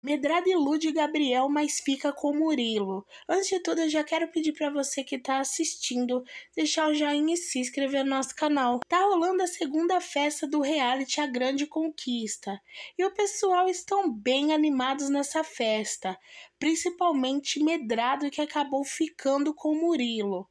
Medrada ilude Gabriel, mas fica com Murilo. Antes de tudo, eu já quero pedir para você que está assistindo deixar o joinha e se inscrever no nosso canal. Tá rolando a segunda festa do reality A Grande Conquista e o pessoal estão bem animados nessa festa, principalmente Medrado que acabou ficando com Murilo.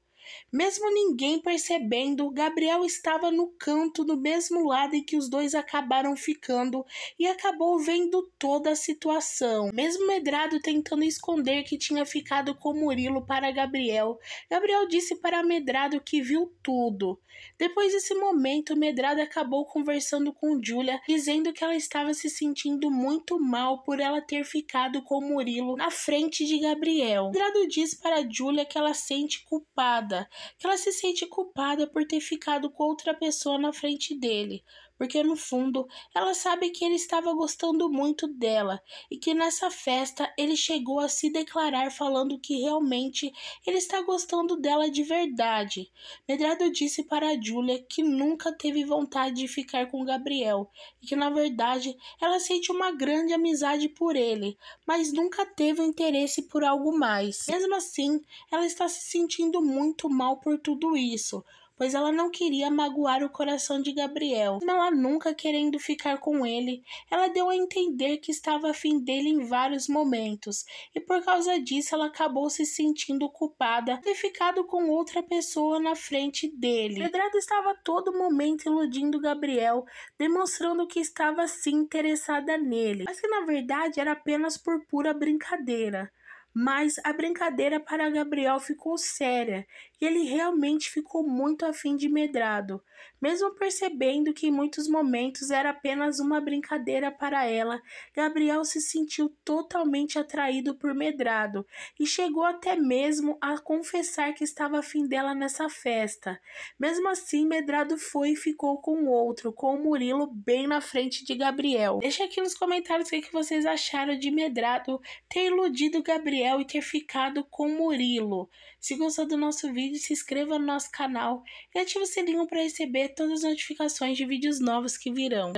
Mesmo ninguém percebendo, Gabriel estava no canto do mesmo lado em que os dois acabaram ficando e acabou vendo toda a situação. Mesmo Medrado tentando esconder que tinha ficado com Murilo para Gabriel, Gabriel disse para Medrado que viu tudo. Depois desse momento, Medrado acabou conversando com Julia, dizendo que ela estava se sentindo muito mal por ela ter ficado com Murilo na frente de Gabriel. Medrado diz para Julia que ela sente culpada que ela se sente culpada por ter ficado com outra pessoa na frente dele, porque no fundo ela sabe que ele estava gostando muito dela e que nessa festa ele chegou a se declarar falando que realmente ele está gostando dela de verdade. Medrado disse para Julia que nunca teve vontade de ficar com Gabriel e que na verdade ela sente uma grande amizade por ele, mas nunca teve interesse por algo mais. Mesmo assim, ela está se sentindo muito mal por tudo isso pois ela não queria magoar o coração de Gabriel. Não há nunca querendo ficar com ele, ela deu a entender que estava afim dele em vários momentos, e por causa disso ela acabou se sentindo culpada de ter ficado com outra pessoa na frente dele. Pedrado estava a todo momento iludindo Gabriel, demonstrando que estava sim interessada nele, mas que na verdade era apenas por pura brincadeira. Mas a brincadeira para Gabriel ficou séria e ele realmente ficou muito afim de medrado, mesmo percebendo que em muitos momentos era apenas uma brincadeira para ela. Gabriel se sentiu totalmente atraído por medrado e chegou até mesmo a confessar que estava afim dela nessa festa. Mesmo assim, medrado foi e ficou com outro, com o Murilo bem na frente de Gabriel. Deixa aqui nos comentários o que vocês acharam de medrado ter iludido Gabriel Gabriel e ter ficado com Murilo. Se gostou do nosso vídeo, se inscreva no nosso canal e ative o sininho para receber todas as notificações de vídeos novos que virão.